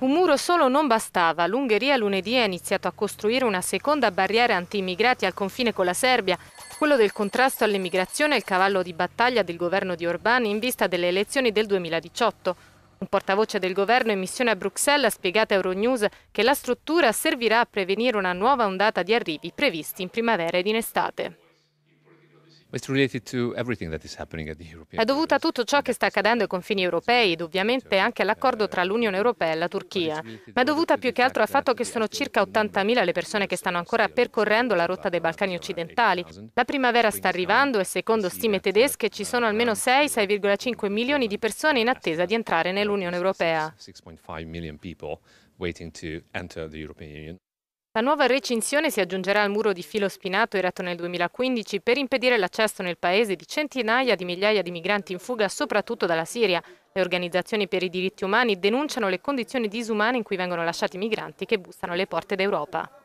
Un muro solo non bastava. L'Ungheria lunedì ha iniziato a costruire una seconda barriera anti-immigrati al confine con la Serbia. Quello del contrasto all'immigrazione è il cavallo di battaglia del governo di Orbán in vista delle elezioni del 2018. Un portavoce del governo in missione a Bruxelles ha spiegato a Euronews che la struttura servirà a prevenire una nuova ondata di arrivi previsti in primavera ed in estate. È dovuta a tutto ciò che sta accadendo ai confini europei ed ovviamente anche all'accordo tra l'Unione Europea e la Turchia, ma è dovuta più che altro al fatto che sono circa 80.000 le persone che stanno ancora percorrendo la rotta dei Balcani occidentali. La primavera sta arrivando e secondo stime tedesche ci sono almeno 6-6,5 milioni di persone in attesa di entrare nell'Unione Europea. La nuova recinzione si aggiungerà al muro di filo spinato eretto nel 2015 per impedire l'accesso nel paese di centinaia di migliaia di migranti in fuga soprattutto dalla Siria. Le organizzazioni per i diritti umani denunciano le condizioni disumane in cui vengono lasciati i migranti che bussano alle porte d'Europa.